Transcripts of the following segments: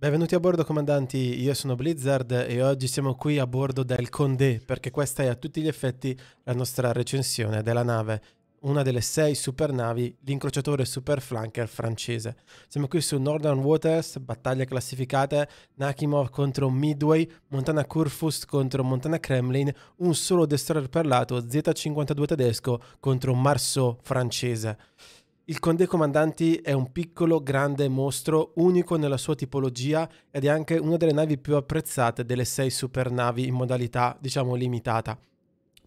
Benvenuti a bordo comandanti, io sono Blizzard e oggi siamo qui a bordo del Condé perché questa è a tutti gli effetti la nostra recensione della nave, una delle sei supernavi, l'incrociatore superflanker francese. Siamo qui su Northern Waters, battaglie classificate, Nakimov contro Midway, Montana Kurfürst contro Montana Kremlin, un solo destroyer per lato, Z-52 tedesco contro Marceau francese. Il Condé Comandanti è un piccolo, grande mostro, unico nella sua tipologia ed è anche una delle navi più apprezzate delle sei supernavi in modalità, diciamo, limitata.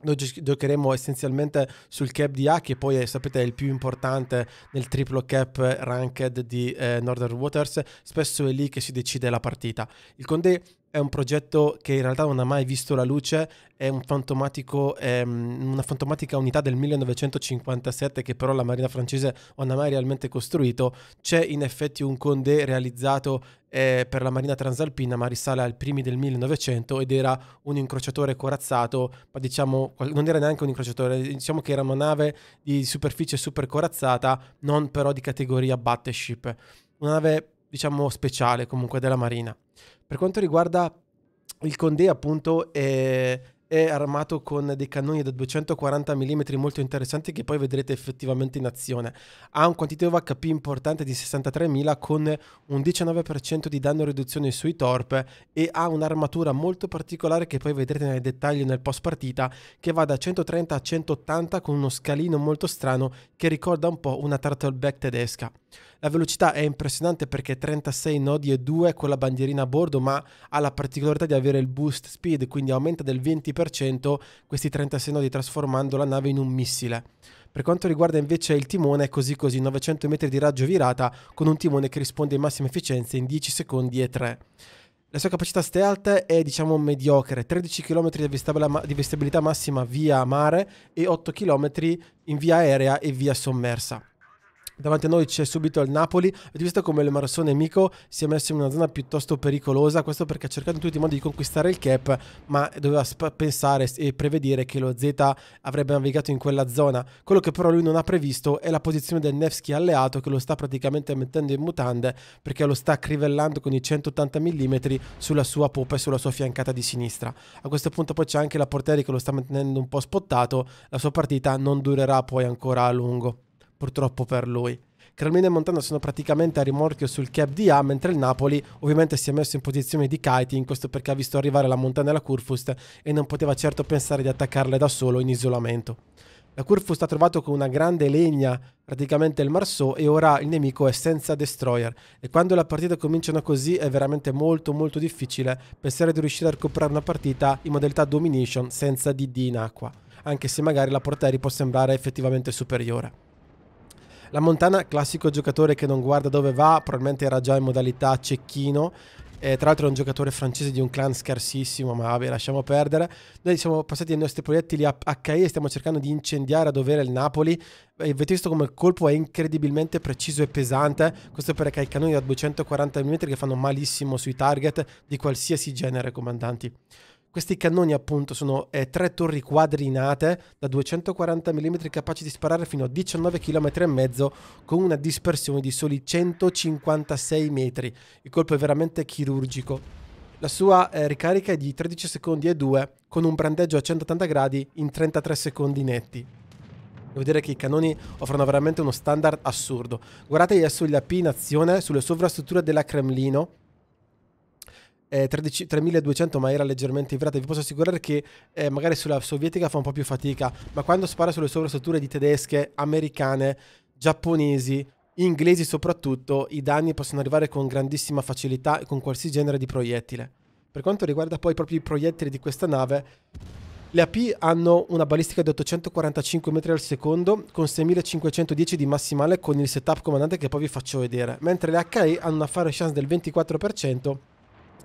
Noi giocheremo essenzialmente sul cap di A, che poi è, sapete, è il più importante nel triplo cap ranked di eh, Northern Waters. Spesso è lì che si decide la partita. Il Condé è un progetto che in realtà non ha mai visto la luce, è, un è ehm, una fantomatica unità del 1957 che però la Marina francese non ha mai realmente costruito. C'è in effetti un Condé realizzato eh, per la Marina Transalpina, ma risale ai primi del 1900 ed era un incrociatore corazzato, ma diciamo non era neanche un incrociatore, diciamo che era una nave di superficie super corazzata, non però di categoria battleship. Una nave diciamo speciale comunque della Marina. Per quanto riguarda il Condé, appunto, è, è armato con dei cannoni da 240 mm molto interessanti che poi vedrete effettivamente in azione. Ha un quantitativo HP importante di 63.000 con un 19% di danno riduzione sui torp e ha un'armatura molto particolare che poi vedrete nel dettaglio nel post partita che va da 130 a 180 con uno scalino molto strano che ricorda un po' una turtleback tedesca. La velocità è impressionante perché 36 nodi e 2 con la bandierina a bordo, ma ha la particolarità di avere il boost speed, quindi aumenta del 20% questi 36 nodi trasformando la nave in un missile. Per quanto riguarda invece il timone, è così così, 900 metri di raggio virata con un timone che risponde in massima efficienza in 10 secondi e 3. La sua capacità stealth è diciamo mediocre, 13 km di vestibilità massima via mare e 8 km in via aerea e via sommersa. Davanti a noi c'è subito il Napoli. Avete visto come il Marsone Mico si è messo in una zona piuttosto pericolosa. Questo perché ha cercato in tutti i modi di conquistare il cap, ma doveva pensare e prevedere che lo Z avrebbe navigato in quella zona. Quello che però lui non ha previsto è la posizione del Nevsky alleato che lo sta praticamente mettendo in mutande perché lo sta crivellando con i 180 mm sulla sua poppa e sulla sua fiancata di sinistra. A questo punto poi c'è anche la portiere che lo sta mantenendo un po' spottato. La sua partita non durerà poi ancora a lungo purtroppo per lui. Cremlina e Montana sono praticamente a rimorchio sul cap di A, mentre il Napoli ovviamente si è messo in posizione di kiting, questo perché ha visto arrivare la Montana e la Kurfust e non poteva certo pensare di attaccarle da solo in isolamento. La Kurfust ha trovato con una grande legna praticamente il Marceau e ora il nemico è senza Destroyer e quando la partita cominciano così è veramente molto molto difficile pensare di riuscire a recuperare una partita in modalità Domination senza DD in acqua, anche se magari la Porteri può sembrare effettivamente superiore. La Montana, classico giocatore che non guarda dove va, probabilmente era già in modalità cecchino. Eh, tra l'altro è un giocatore francese di un clan scarsissimo, ma vabbè, lasciamo perdere. Noi siamo passati ai nostri proiettili a e stiamo cercando di incendiare a dovere il Napoli. Avete visto come il colpo è incredibilmente preciso e pesante, questo perché ha i cannoni da 240 mm che fanno malissimo sui target di qualsiasi genere, comandanti. Questi cannoni appunto sono eh, tre torri quadrinate da 240 mm capaci di sparare fino a 19 km e mezzo con una dispersione di soli 156 metri. Il colpo è veramente chirurgico. La sua eh, ricarica è di 13 secondi e 2 con un brandeggio a 180 gradi in 33 secondi netti. Devo dire che i cannoni offrono veramente uno standard assurdo. Guardate adesso P in azione sulle sovrastrutture della Cremlino 3200 eh, ma era leggermente infilata. Vi posso assicurare che eh, magari sulla sovietica fa un po' più fatica, ma quando spara sulle sovrastrutture di tedesche, americane, giapponesi, inglesi soprattutto, i danni possono arrivare con grandissima facilità e con qualsiasi genere di proiettile. Per quanto riguarda poi proprio i proiettili di questa nave, le AP hanno una balistica di 845 metri al secondo con 6510 di massimale con il setup comandante che poi vi faccio vedere, mentre le HE hanno una fire chance del 24%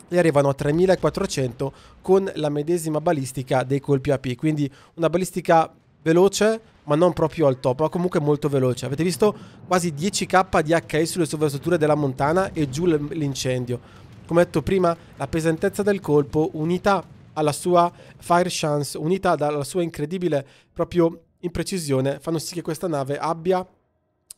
e arrivano a 3400 con la medesima balistica dei colpi AP, quindi una balistica veloce ma non proprio al top, ma comunque molto veloce. Avete visto quasi 10k di HE sulle sovrastrutture della montana e giù l'incendio. Come detto prima, la pesantezza del colpo unita alla sua fire chance, unita alla sua incredibile proprio imprecisione, fanno sì che questa nave abbia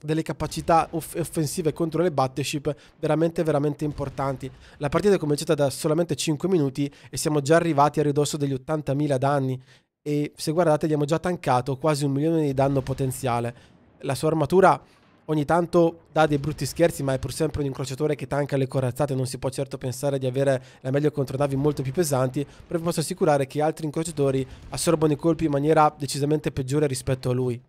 delle capacità off- offensive contro le battleship veramente veramente importanti. La partita è cominciata da solamente 5 minuti e siamo già arrivati a ridosso degli 80.000 danni e se guardate abbiamo già tancato quasi un milione di danno potenziale. La sua armatura ogni tanto dà dei brutti scherzi, ma è pur sempre un incrociatore che tanca le corazzate, non si può certo pensare di avere la meglio contro navi molto più pesanti, però vi posso assicurare che altri incrociatori assorbono i colpi in maniera decisamente peggiore rispetto a lui.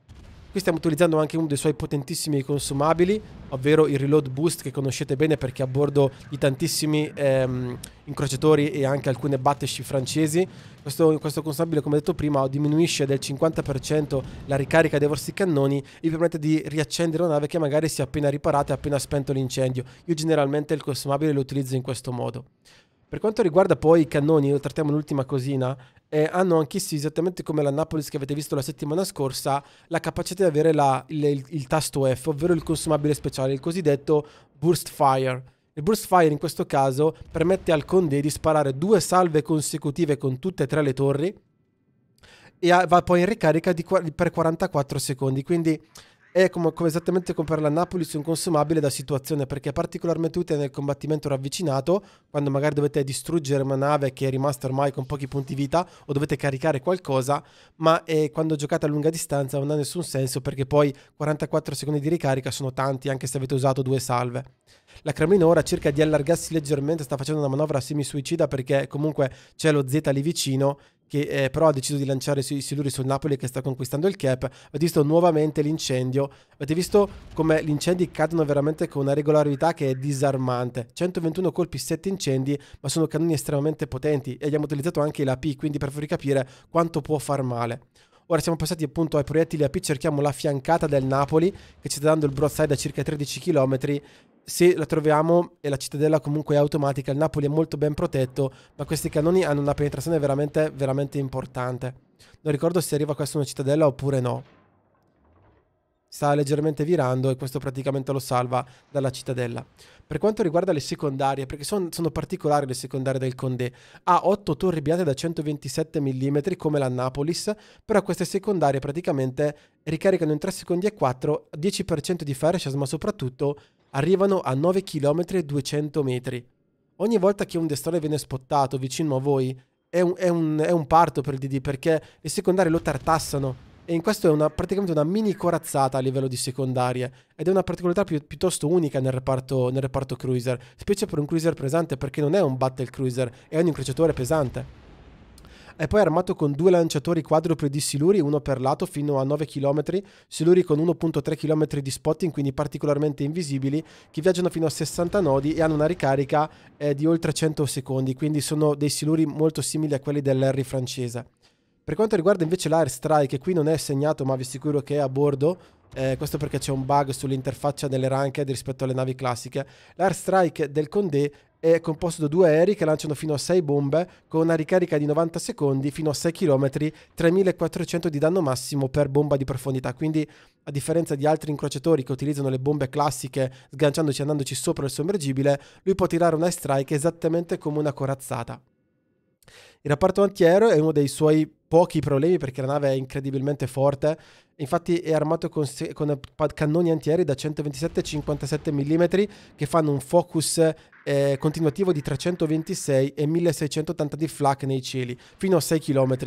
Qui stiamo utilizzando anche uno dei suoi potentissimi consumabili, ovvero il reload boost che conoscete bene perché a bordo di tantissimi ehm, incrociatori e anche alcune battleship francesi. Questo, questo, consumabile, come detto prima, diminuisce del 50% la ricarica dei vostri cannoni e vi permette di riaccendere una nave che magari si è appena riparata e appena spento l'incendio. Io generalmente il consumabile lo utilizzo in questo modo. Per quanto riguarda poi i cannoni, lo trattiamo l'ultima cosina, eh, hanno anch'essi esattamente come la Napolis che avete visto la settimana scorsa la capacità di avere la, il, il, il, tasto F, ovvero il consumabile speciale, il cosiddetto burst fire. Il burst fire in questo caso permette al Condé di sparare due salve consecutive con tutte e tre le torri e va poi in ricarica di, per 44 secondi, quindi è come, come esattamente comprare la Napoli su un consumabile da situazione perché è particolarmente utile nel combattimento ravvicinato quando magari dovete distruggere una nave che è rimasta ormai con pochi punti vita o dovete caricare qualcosa ma eh, quando giocate a lunga distanza non ha nessun senso perché poi 44 secondi di ricarica sono tanti anche se avete usato due salve la Cremlina ora cerca di allargarsi leggermente sta facendo una manovra semi-suicida perché comunque c'è lo Z lì vicino che eh, però ha deciso di lanciare sui siluri sul Napoli che sta conquistando il cap. Avete visto nuovamente l'incendio, avete visto come gli incendi cadono veramente con una regolarità che è disarmante. 121 colpi, 7 incendi, ma sono cannoni estremamente potenti e abbiamo utilizzato anche l'AP, quindi per farvi capire quanto può far male. Ora siamo passati appunto ai proiettili AP, cerchiamo la fiancata del Napoli che ci sta dando il broadside a circa 13 km se la troviamo e la cittadella comunque è automatica, il Napoli è molto ben protetto, ma questi cannoni hanno una penetrazione veramente, veramente importante. Non ricordo se arriva questa una cittadella oppure no sta leggermente virando e questo praticamente lo salva dalla cittadella. Per quanto riguarda le secondarie, perché son, sono particolari le secondarie del Condé, ha 8 torri biate da 127 mm come la Napolis, però queste secondarie praticamente ricaricano in 3 secondi e 4, 10% di Fershas, ma soprattutto arrivano a 9 km e 200 metri. Ogni volta che un destore viene spottato vicino a voi è un, è un, è un parto per il DD perché le secondarie lo tartassano e in questo è una, praticamente una mini corazzata a livello di secondarie Ed è una particolarità pi- piuttosto unica nel reparto, nel reparto cruiser, specie per un cruiser pesante perché non è un battle cruiser, è un incrociatore pesante è poi armato con due lanciatori quadrupli di siluri, uno per lato fino a 9 km, siluri con 1.3 km di spotting, quindi particolarmente invisibili, che viaggiano fino a 60 nodi e hanno una ricarica eh, di oltre 100 secondi, quindi sono dei siluri molto simili a quelli dell'Harry francese. Per quanto riguarda invece l'airstrike, qui non è segnato ma vi assicuro che è a bordo, eh, questo perché c'è un bug sull'interfaccia delle ranked rispetto alle navi classiche. L'airstrike del Condé è composto da due aerei che lanciano fino a 6 bombe con una ricarica di 90 secondi fino a 6 km, 3400 di danno massimo per bomba di profondità. Quindi, a differenza di altri incrociatori che utilizzano le bombe classiche sganciandoci e andandoci sopra il sommergibile, lui può tirare un airstrike esattamente come una corazzata. Il rapporto antiaereo è uno dei suoi pochi problemi perché la nave è incredibilmente forte. Infatti è armato con, con cannoni antiaerei da 127 e 57 mm che fanno un focus eh, continuativo di 326 e 1680 di flak nei cieli, fino a 6 km.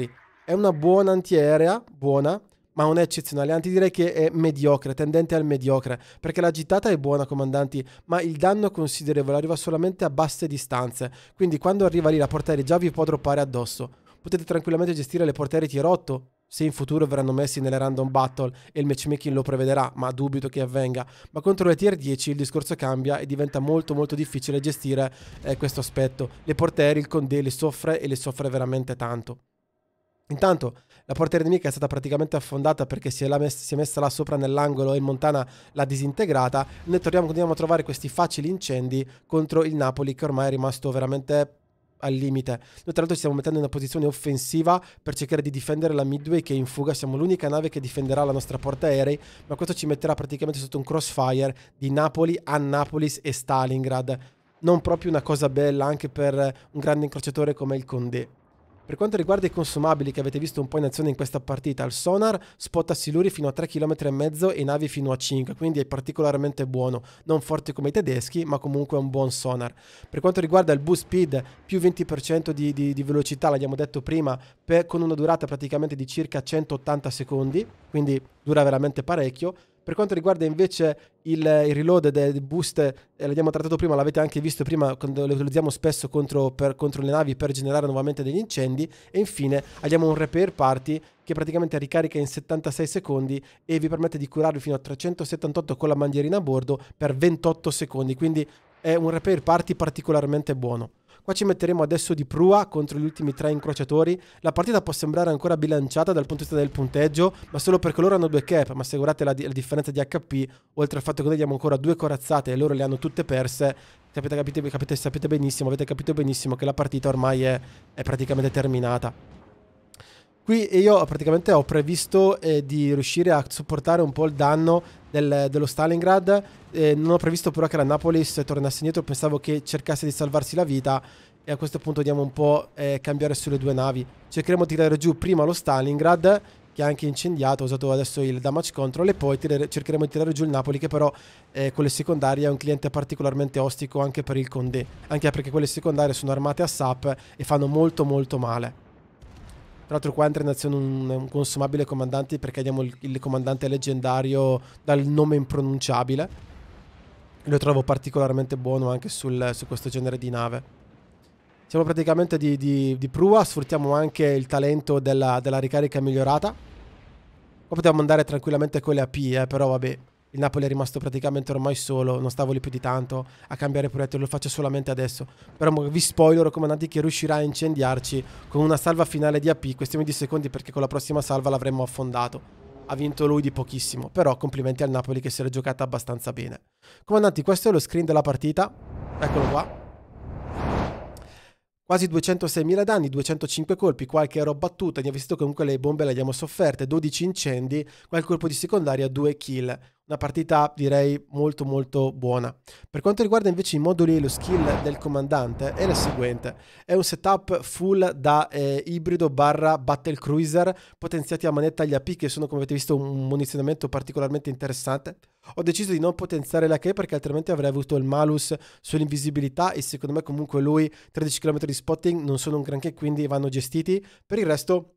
È una buona antiaerea, buona, ma non è eccezionale, anzi direi che è mediocre, tendente al mediocre, perché la gittata è buona comandanti, ma il danno considerevole, arriva solamente a basse distanze, quindi quando arriva lì la portiere già vi può droppare addosso. Potete tranquillamente gestire le portiere tier 8, se in futuro verranno messi nelle random battle e il matchmaking lo prevederà, ma dubito che avvenga, ma contro le tier 10 il discorso cambia e diventa molto molto difficile gestire eh, questo aspetto. Le portiere, il Condé, le soffre e le soffre veramente tanto. Intanto la portiera nemica è stata praticamente affondata perché si è, messa, si è messa là sopra nell'angolo e Montana l'ha disintegrata. Noi torniamo, continuiamo a trovare questi facili incendi contro il Napoli che ormai è rimasto veramente al limite. Noi tra l'altro ci stiamo mettendo in una posizione offensiva per cercare di difendere la Midway che è in fuga, siamo l'unica nave che difenderà la nostra porta aerei, ma questo ci metterà praticamente sotto un crossfire di Napoli, Annapolis e Stalingrad. Non proprio una cosa bella anche per un grande incrociatore come il Condé. Per quanto riguarda i consumabili che avete visto un po' in azione in questa partita, il sonar spotta siluri fino a 3,5 km e navi fino a 5, quindi è particolarmente buono, non forte come i tedeschi, ma comunque è un buon sonar. Per quanto riguarda il boost speed, più 20% di, di, di, velocità, l'abbiamo detto prima, per, con una durata praticamente di circa 180 secondi, quindi dura veramente parecchio. Per quanto riguarda invece il, il reload del boost, eh, l'abbiamo trattato prima, l'avete anche visto prima, quando lo utilizziamo spesso contro, per, contro, le navi per generare nuovamente degli incendi. E infine abbiamo un repair party che praticamente ricarica in 76 secondi e vi permette di curarvi fino a 378 con la bandierina a bordo per 28 secondi. Quindi è un repair party particolarmente buono. Qua ci metteremo adesso di prua contro gli ultimi tre incrociatori. La partita può sembrare ancora bilanciata dal punto di vista del punteggio, ma solo perché loro hanno due cap, ma se guardate la, di la differenza di HP, oltre al fatto che noi diamo ancora due corazzate e loro le hanno tutte perse, capite, capite, capite, sapete benissimo, avete capito benissimo che la partita ormai è, è praticamente terminata. Qui io praticamente ho previsto eh, di riuscire a sopportare un po' il danno del, dello Stalingrad. Eh, non ho previsto però che la Napoli se tornasse indietro. Pensavo che cercasse di salvarsi la vita. E a questo punto andiamo un po' eh, cambiare sulle due navi. Cercheremo di tirare giù prima lo Stalingrad, che è anche incendiato. Ho usato adesso il damage control. E poi tirare, cercheremo di tirare giù il Napoli, che però con eh, le secondarie è un cliente particolarmente ostico anche per il Condé. Anche perché quelle secondarie sono armate a SAP e fanno molto molto male. Tra l'altro qua entra in azione un, un consumabile comandante perché abbiamo il, il comandante leggendario dal nome impronunciabile. Lo trovo particolarmente buono anche sul, su questo genere di nave. Siamo praticamente di, di, di prua, sfruttiamo anche il talento della, della ricarica migliorata. Qua potevamo andare tranquillamente con le AP, eh, però vabbè il Napoli è rimasto praticamente ormai solo, non stavo lì più di tanto a cambiare progetto, lo faccio solamente adesso. Però vi spoiler, comandanti, che riuscirà a incendiarci con una salva finale di AP, questione di secondi perché con la prossima salva l'avremmo affondato. Ha vinto lui di pochissimo, però complimenti al Napoli che si era giocata abbastanza bene. Comandanti, questo è lo screen della partita, eccolo qua. Quasi 206.000 danni, 205 colpi, qualche ero battuta, ne ha visto comunque le bombe le abbiamo sofferte, 12 incendi, qualche colpo di secondaria, 2 kill una partita direi molto molto buona. Per quanto riguarda invece i moduli e lo skill del comandante è la seguente, è un setup full da eh, ibrido barra battle cruiser potenziati a manetta agli AP che sono come avete visto un munizionamento particolarmente interessante. Ho deciso di non potenziare la che perché altrimenti avrei avuto il malus sull'invisibilità e secondo me comunque lui 13 km di spotting non sono un granché quindi vanno gestiti. Per il resto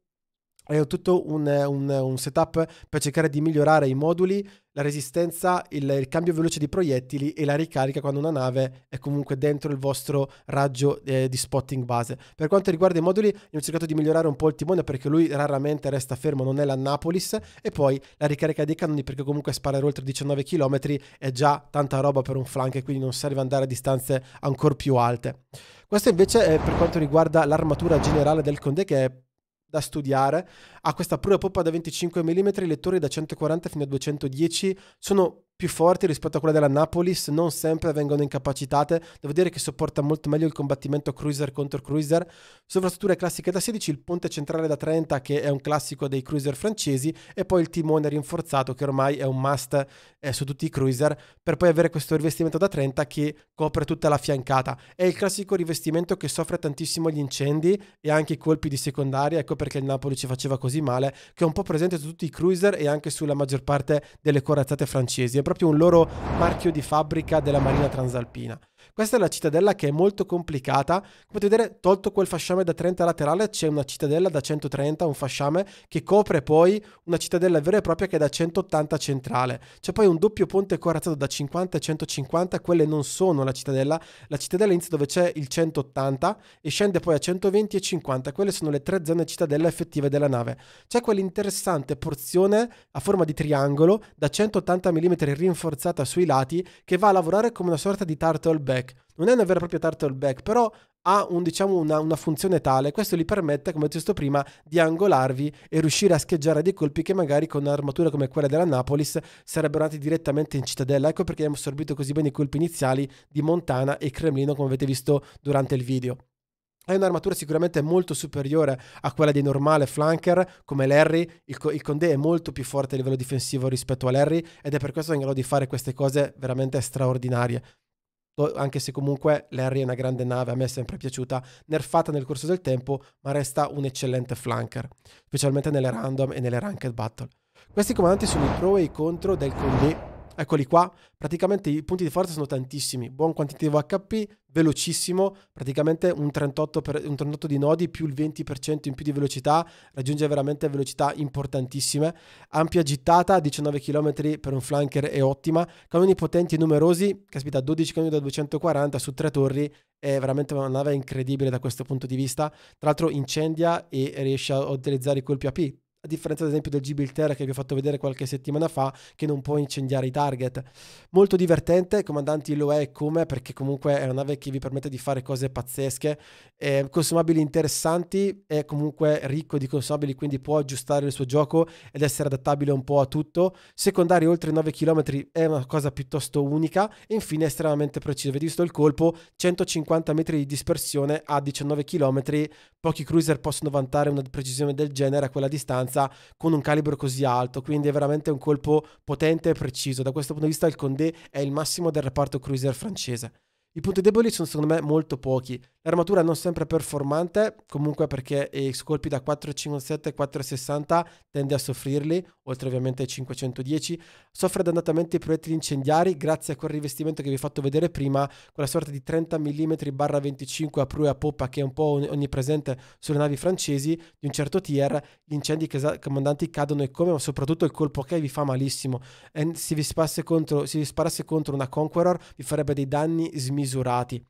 è tutto un, un, un, setup per cercare di migliorare i moduli, la resistenza, il, il, cambio veloce di proiettili e la ricarica quando una nave è comunque dentro il vostro raggio eh, di spotting base. Per quanto riguarda i moduli, ho cercato di migliorare un po' il timone perché lui raramente resta fermo, non è l'Annapolis, e poi la ricarica dei cannoni perché comunque sparare oltre 19 km è già tanta roba per un flank e quindi non serve andare a distanze ancora più alte. Questo invece è per quanto riguarda l'armatura generale del Conde che è da studiare, ha questa pura poppa da 25 mm, i lettori da 140 fino a 210 sono più forti rispetto a quelle della Napolis, non sempre vengono incapacitate, devo dire che sopporta molto meglio il combattimento cruiser contro cruiser, sovrastrutture classiche da 16, il ponte centrale da 30 che è un classico dei cruiser francesi e poi il timone rinforzato che ormai è un must eh, su tutti i cruiser, per poi avere questo rivestimento da 30 che copre tutta la fiancata. È il classico rivestimento che soffre tantissimo gli incendi e anche i colpi di secondaria, ecco perché il Napoli ci faceva così male, che è un po' presente su tutti i cruiser e anche sulla maggior parte delle corazzate francesi proprio un loro marchio di fabbrica della Marina Transalpina. Questa è la cittadella che è molto complicata. Come potete vedere, tolto quel fasciame da 30 laterale, c'è una cittadella da 130, un fasciame, che copre poi una cittadella vera e propria che è da 180 centrale. C'è poi un doppio ponte corazzato da 50 e 150, quelle non sono la cittadella. La cittadella inizia dove c'è il 180 e scende poi a 120 e 50. Quelle sono le tre zone cittadella effettive della nave. C'è quell'interessante porzione a forma di triangolo da 180 mm rinforzata sui lati che va a lavorare come una sorta di turtle back back. Non è una vera e propria turtleback, però ha un, diciamo, una, una, funzione tale, questo gli permette, come ho detto prima, di angolarvi e riuscire a scheggiare dei colpi che magari con un'armatura come quella della Napolis sarebbero andati direttamente in cittadella. Ecco perché abbiamo assorbito così bene i colpi iniziali di Montana e Cremlino, come avete visto durante il video. È un'armatura sicuramente molto superiore a quella dei normale flanker come Larry. Il, il Condé è molto più forte a livello difensivo rispetto a Larry ed è per questo che è in grado di fare queste cose veramente straordinarie anche se comunque Larry è una grande nave, a me è sempre piaciuta, nerfata nel corso del tempo, ma resta un eccellente flanker, specialmente nelle random e nelle ranked battle. Questi comandanti sono i pro e i contro del Condé Eccoli qua, praticamente i punti di forza sono tantissimi, buon quantitativo HP, velocissimo, praticamente un 38, per, un 38 di nodi più il 20% in più di velocità, raggiunge veramente velocità importantissime, ampia gittata, 19 km per un flanker è ottima, cannoni potenti e numerosi, caspita 12 cannoni da 240 su tre torri, è veramente una nave incredibile da questo punto di vista, tra l'altro incendia e riesce a utilizzare i colpi AP, a differenza ad esempio del Gibilterra che vi ho fatto vedere qualche settimana fa, che non può incendiare i target. Molto divertente, comandanti lo è e come, perché comunque è una nave che vi permette di fare cose pazzesche, eh, consumabili interessanti, è comunque ricco di consumabili, quindi può aggiustare il suo gioco ed essere adattabile un po' a tutto. Secondari oltre 9 km è una cosa piuttosto unica e infine è estremamente preciso. Avete visto il colpo, 150 metri di dispersione a 19 km, pochi cruiser possono vantare una precisione del genere a quella distanza forza con un calibro così alto, quindi è veramente un colpo potente e preciso. Da questo punto di vista il Condé è il massimo del reparto cruiser francese. I punti deboli sono secondo me molto pochi. L'armatura non sempre performante, comunque perché i colpi da 4,57 e 4,60 tende a soffrirli, oltre ovviamente ai 510. Soffre dannatamente i proiettili incendiari grazie a quel rivestimento che vi ho fatto vedere prima, quella sorta di 30 mm barra 25 a prua e a poppa che è un po' onnipresente sulle navi francesi di un certo tier. Gli incendi comandanti cadono e come, ma soprattutto il colpo che vi fa malissimo. E se vi, contro, se vi sparasse contro una Conqueror vi farebbe dei danni smisurati misurati.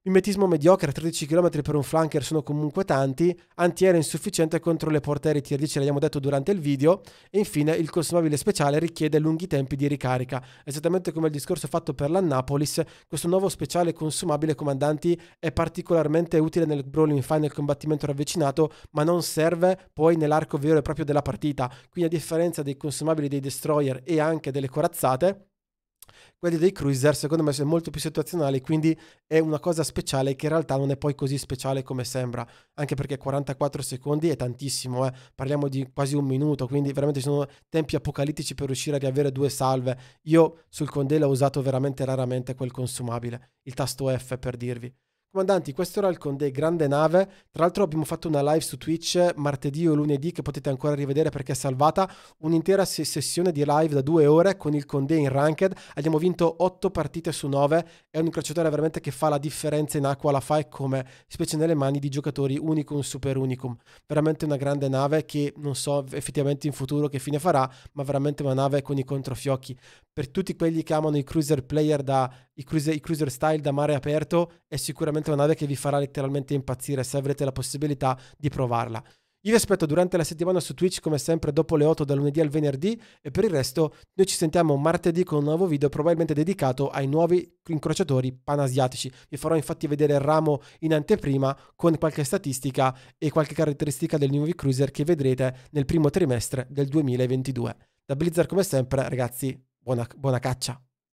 Mimetismo mediocre, 13 km per un flanker sono comunque tanti, antiera insufficiente contro le portiere tier 10, l'abbiamo detto durante il video, e infine il consumabile speciale richiede lunghi tempi di ricarica. Esattamente come il discorso fatto per l'Annapolis, questo nuovo speciale consumabile comandanti è particolarmente utile nel brawling fine e combattimento ravvicinato, ma non serve poi nell'arco vero e proprio della partita. Quindi a differenza dei consumabili dei destroyer e anche delle corazzate, quelli dei cruiser secondo me sono molto più situazionali, quindi è una cosa speciale che in realtà non è poi così speciale come sembra, anche perché 44 secondi è tantissimo, eh? parliamo di quasi un minuto, quindi veramente sono tempi apocalittici per riuscire a riavere due salve. Io sul condello ho usato veramente raramente quel consumabile, il tasto F per dirvi. Comandanti, questo era il Condé Grande Nave. Tra l'altro abbiamo fatto una live su Twitch martedì o lunedì che potete ancora rivedere perché è salvata un'intera sessione di live da due ore con il Condé in Ranked. Abbiamo vinto otto partite su nove. È un incrociatore veramente che fa la differenza in acqua, la fa e come, specie nelle mani di giocatori unicum super unicum. Veramente una grande nave che non so effettivamente in futuro che fine farà, ma veramente una nave con i controfiocchi. Per tutti quelli che amano i cruiser player da i cruiser, i cruiser style da mare aperto è sicuramente veramente una nave che vi farà letteralmente impazzire se avrete la possibilità di provarla. Io vi aspetto durante la settimana su Twitch come sempre dopo le 8 dal lunedì al venerdì e per il resto noi ci sentiamo martedì con un nuovo video probabilmente dedicato ai nuovi incrociatori panasiatici. Vi farò infatti vedere il ramo in anteprima con qualche statistica e qualche caratteristica del nuovo cruiser che vedrete nel primo trimestre del 2022. Da Blizzard come sempre ragazzi buona, buona caccia!